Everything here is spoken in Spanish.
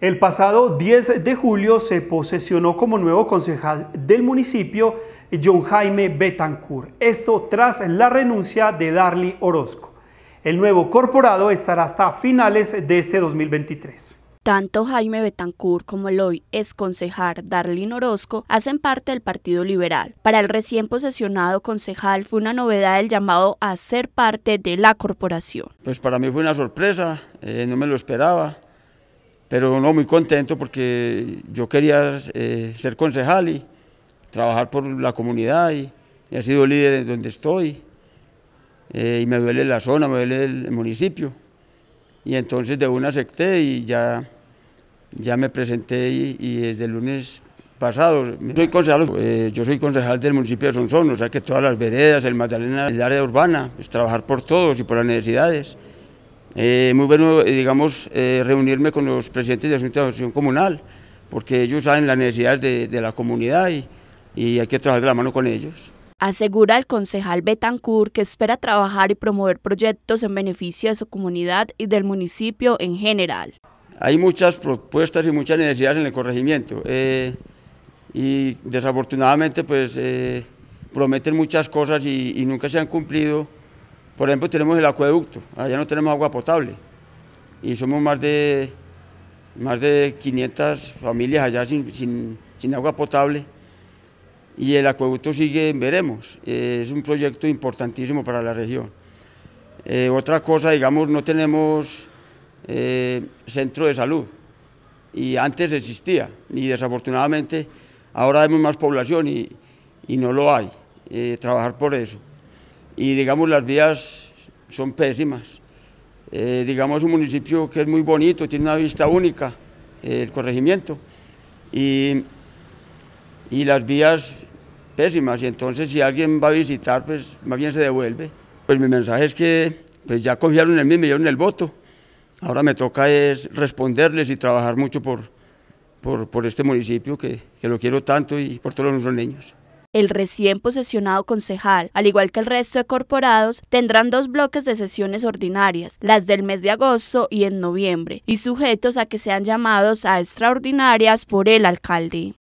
El pasado 10 de julio se posesionó como nuevo concejal del municipio John Jaime Betancourt, esto tras la renuncia de Darly Orozco. El nuevo corporado estará hasta finales de este 2023. Tanto Jaime Betancourt como el hoy ex concejal Darlene Orozco hacen parte del Partido Liberal. Para el recién posesionado concejal fue una novedad el llamado a ser parte de la corporación. Pues para mí fue una sorpresa, eh, no me lo esperaba pero no muy contento porque yo quería eh, ser concejal y trabajar por la comunidad y, he sido líder en donde estoy eh, y me duele la zona, me duele el municipio y entonces de una acepté y ya, ya me presenté y, desde el lunes pasado soy concejal, eh, yo soy concejal del municipio de Sonzón, o sea que todas las veredas, el Magdalena, el área urbana, es trabajar por todos y por las necesidades. Eh, muy bueno, eh, digamos, eh, reunirme con los presidentes de la Asociación Comunal, porque ellos saben las necesidades de, la comunidad y, hay que trabajar de la mano con ellos. Asegura el concejal Betancur que espera trabajar y promover proyectos en beneficio de su comunidad y del municipio en general. Hay muchas propuestas y muchas necesidades en el corregimiento eh, y desafortunadamente pues prometen muchas cosas y, y nunca se han cumplido por ejemplo, tenemos el acueducto, allá no tenemos agua potable. Y somos más de, más de 500 familias allá sin, agua potable. Y el acueducto sigue, veremos. es un proyecto importantísimo para la región. Eh, otra cosa, digamos, no tenemos eh, centro de salud. Y antes existía. Y desafortunadamente ahora vemos más población y no lo hay. Eh, trabajar por eso y digamos las vías son pésimas. Eh, digamos un municipio que es muy bonito, tiene una vista única, el corregimiento, y, las vías pésimas, y entonces si alguien va a visitar, pues más bien se devuelve. Pues mi mensaje es que pues ya confiaron en mí, me dieron el voto, ahora me toca es responderles y trabajar mucho por, por, este municipio que, que lo quiero tanto y por todos los niños. El recién posesionado concejal, al igual que el resto de corporados, tendrán dos bloques de sesiones ordinarias, las del mes de agosto y en noviembre, y sujetos a que sean llamados a extraordinarias por el alcalde.